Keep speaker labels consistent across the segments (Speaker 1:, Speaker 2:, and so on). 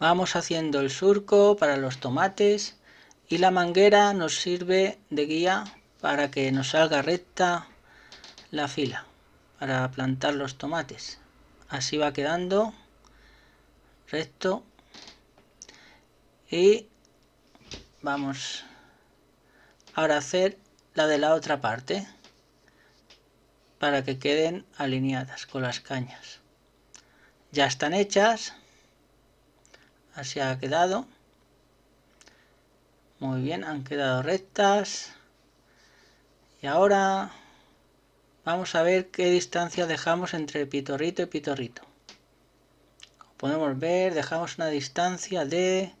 Speaker 1: Vamos haciendo el surco para los tomates y la manguera nos sirve de guía para que nos salga recta la fila para plantar los tomates. Así va quedando recto y vamos ahora a hacer la de la otra parte para que queden alineadas con las cañas. Ya están hechas así ha quedado muy bien han quedado rectas y ahora vamos a ver qué distancia dejamos entre pitorrito y pitorrito como podemos ver dejamos una distancia de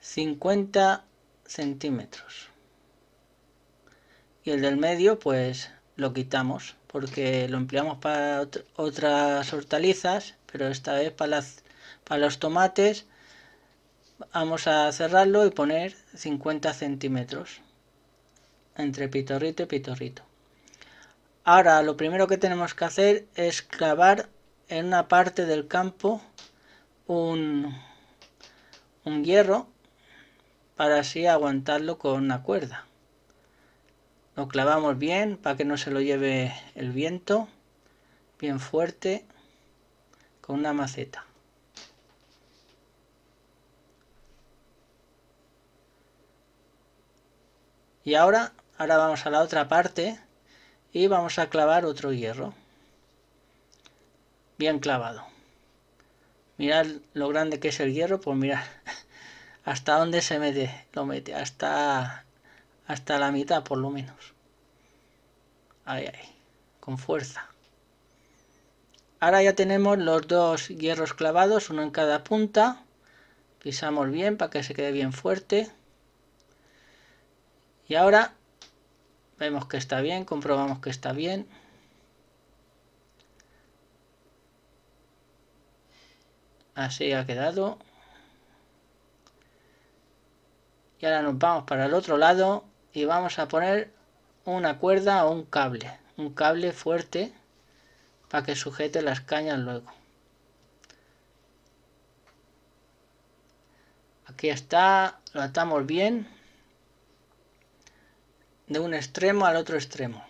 Speaker 1: 50 centímetros y el del medio pues lo quitamos porque lo empleamos para otras hortalizas pero esta vez para las para los tomates vamos a cerrarlo y poner 50 centímetros entre pitorrito y pitorrito. Ahora lo primero que tenemos que hacer es clavar en una parte del campo un, un hierro para así aguantarlo con una cuerda. Lo clavamos bien para que no se lo lleve el viento, bien fuerte, con una maceta. Y ahora, ahora vamos a la otra parte y vamos a clavar otro hierro. Bien clavado. Mirad lo grande que es el hierro, pues mirad hasta dónde se mete, lo mete, hasta, hasta la mitad por lo menos. Ahí, ahí, con fuerza. Ahora ya tenemos los dos hierros clavados, uno en cada punta. Pisamos bien para que se quede bien fuerte. Y ahora vemos que está bien, comprobamos que está bien. Así ha quedado. Y ahora nos vamos para el otro lado y vamos a poner una cuerda o un cable. Un cable fuerte para que sujete las cañas luego. Aquí está, lo atamos bien, de un extremo al otro extremo.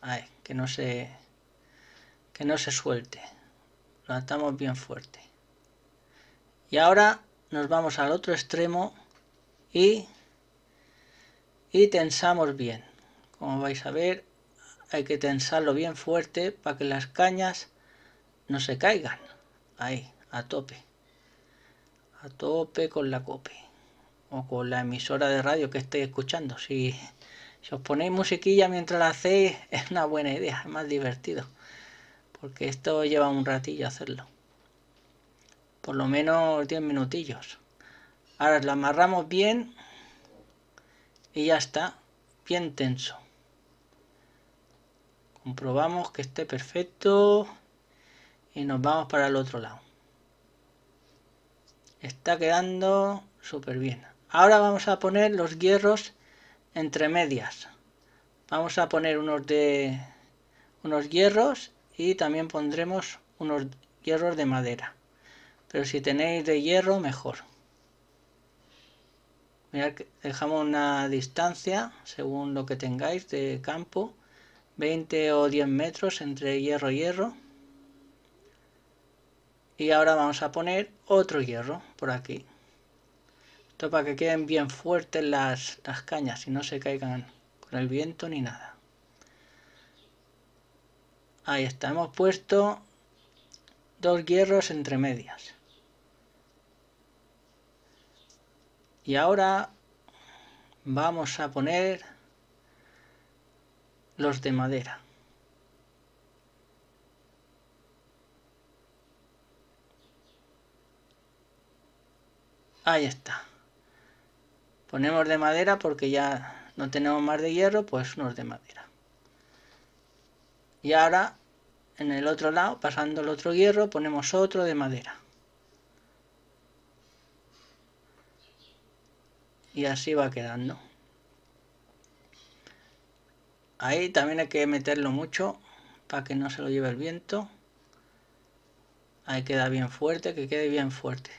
Speaker 1: Ahí, que no se que no se suelte. Lo atamos bien fuerte. Y ahora nos vamos al otro extremo y y tensamos bien. Como vais a ver, hay que tensarlo bien fuerte para que las cañas no se caigan. Ahí, a tope. A tope con la cope. o con la emisora de radio que esté escuchando. Si si os ponéis musiquilla mientras la hacéis, es una buena idea, es más divertido. Porque esto lleva un ratillo hacerlo. Por lo menos 10 minutillos. Ahora la amarramos bien. Y ya está. Bien tenso. Comprobamos que esté perfecto. Y nos vamos para el otro lado. Está quedando súper bien. Ahora vamos a poner los hierros entre medias. Vamos a poner unos de unos hierros y también pondremos unos hierros de madera. Pero si tenéis de hierro, mejor. dejamos una distancia, según lo que tengáis de campo, 20 o 10 metros entre hierro y hierro. Y ahora vamos a poner otro hierro por aquí para que queden bien fuertes las, las cañas y no se caigan con el viento ni nada. Ahí está, hemos puesto dos hierros entre medias. Y ahora vamos a poner los de madera. Ahí está ponemos de madera porque ya no tenemos más de hierro pues unos de madera y ahora en el otro lado pasando el otro hierro ponemos otro de madera y así va quedando ahí también hay que meterlo mucho para que no se lo lleve el viento ahí queda bien fuerte que quede bien fuerte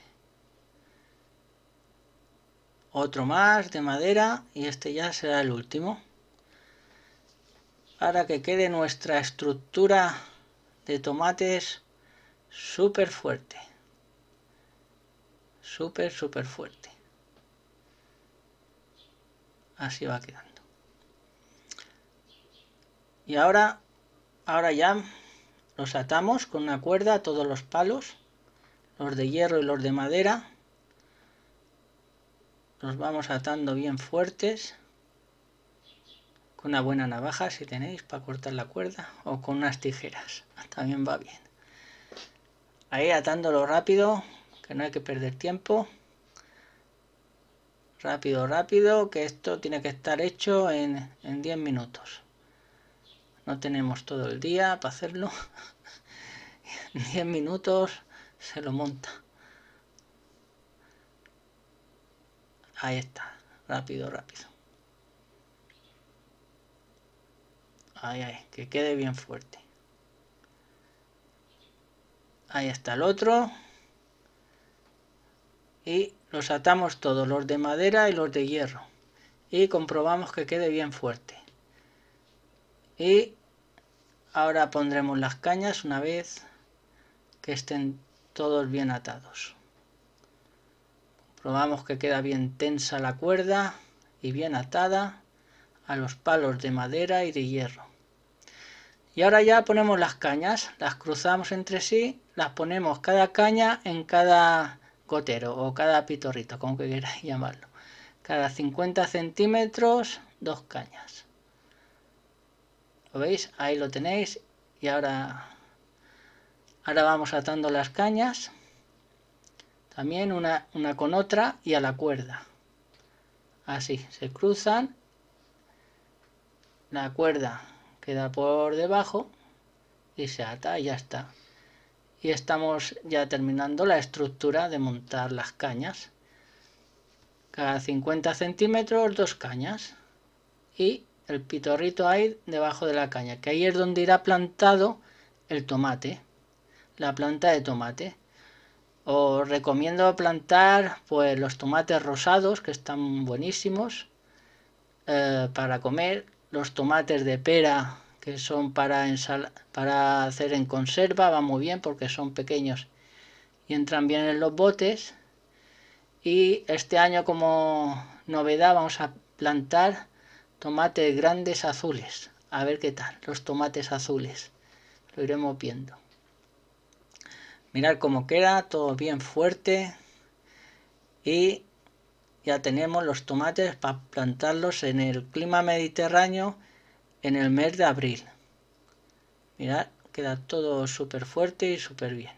Speaker 1: otro más de madera y este ya será el último para que quede nuestra estructura de tomates súper fuerte súper súper fuerte así va quedando y ahora ahora ya los atamos con una cuerda todos los palos los de hierro y los de madera nos vamos atando bien fuertes con una buena navaja si tenéis para cortar la cuerda o con unas tijeras también va bien ahí atándolo rápido que no hay que perder tiempo rápido rápido que esto tiene que estar hecho en, en 10 minutos no tenemos todo el día para hacerlo 10 minutos se lo monta Ahí está. Rápido, rápido. Ahí, ahí. Que quede bien fuerte. Ahí está el otro. Y los atamos todos, los de madera y los de hierro. Y comprobamos que quede bien fuerte. Y ahora pondremos las cañas una vez que estén todos bien atados. Probamos que queda bien tensa la cuerda y bien atada a los palos de madera y de hierro. Y ahora ya ponemos las cañas, las cruzamos entre sí, las ponemos cada caña en cada gotero o cada pitorrito, como que queráis llamarlo. Cada 50 centímetros, dos cañas. ¿Lo veis? Ahí lo tenéis. Y ahora, ahora vamos atando las cañas. También una, con otra y a la cuerda. Así, se cruzan. La cuerda queda por debajo y se ata y ya está. Y estamos ya terminando la estructura de montar las cañas. Cada 50 centímetros dos cañas y el pitorrito ahí debajo de la caña, que ahí es donde irá plantado el tomate, la planta de tomate. Os recomiendo plantar pues los tomates rosados que están buenísimos eh, para comer, los tomates de pera que son para, para hacer en conserva, van muy bien porque son pequeños y entran bien en los botes. Y este año como novedad vamos a plantar tomates grandes azules. A ver qué tal, los tomates azules. Lo iremos viendo. Mirar cómo queda, todo bien fuerte. Y ya tenemos los tomates para plantarlos en el clima mediterráneo en el mes de abril. Mirad, queda todo súper fuerte y súper bien.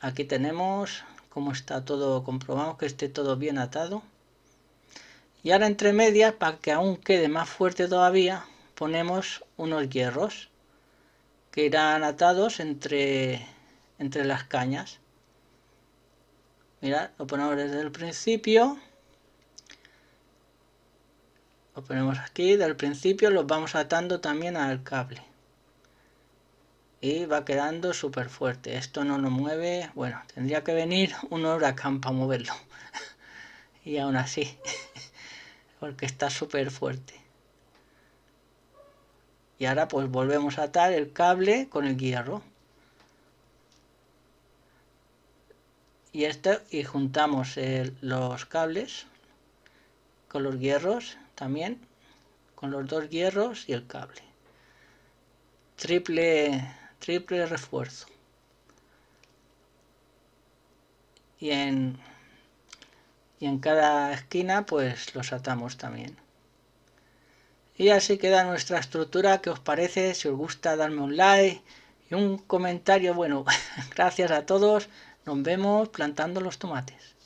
Speaker 1: Aquí tenemos cómo está todo, comprobamos que esté todo bien atado. Y ahora entre medias, para que aún quede más fuerte todavía, ponemos unos hierros que irán atados entre, entre las cañas. Mirad, lo ponemos desde el principio. Lo ponemos aquí, el principio los vamos atando también al cable. Y va quedando súper fuerte. Esto no lo mueve. Bueno, tendría que venir un huracán para moverlo. y aún así. porque está súper fuerte y ahora pues volvemos a atar el cable con el hierro y esto y juntamos los cables con los hierros también con los dos hierros y el cable triple triple refuerzo y en y en cada esquina pues los atamos también y así queda nuestra estructura. ¿Qué os parece? Si os gusta, darme un like y un comentario. Bueno, gracias a todos. Nos vemos plantando los tomates.